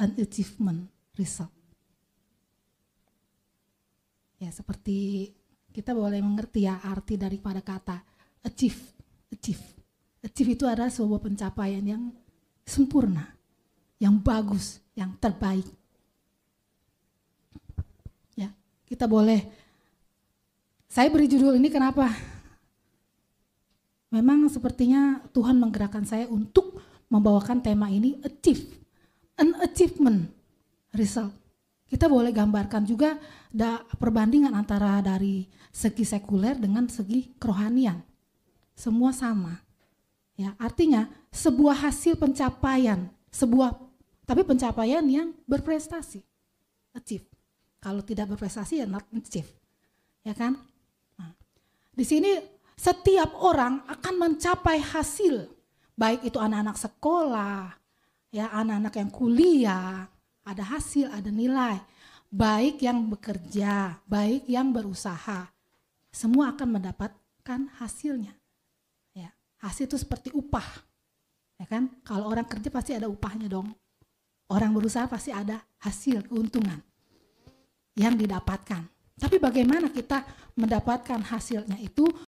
an achievement result. Ya, seperti kita boleh mengerti ya arti daripada kata achieve, achieve. Achieve itu adalah sebuah pencapaian yang sempurna, yang bagus, yang terbaik. Ya, kita boleh saya beri judul ini kenapa? Memang sepertinya Tuhan menggerakkan saya untuk membawakan tema ini achieve an achievement result. Kita boleh gambarkan juga da perbandingan antara dari segi sekuler dengan segi kerohanian. Semua sama. Ya, artinya sebuah hasil pencapaian, sebuah tapi pencapaian yang berprestasi. Achieve. Kalau tidak berprestasi ya not achieve. Ya kan? Nah, di sini setiap orang akan mencapai hasil, baik itu anak-anak sekolah, ya anak-anak yang kuliah, ada hasil, ada nilai. Baik yang bekerja, baik yang berusaha, semua akan mendapatkan hasilnya. Ya, hasil itu seperti upah. Ya kan? Kalau orang kerja pasti ada upahnya dong. Orang berusaha pasti ada hasil, keuntungan yang didapatkan. Tapi bagaimana kita mendapatkan hasilnya itu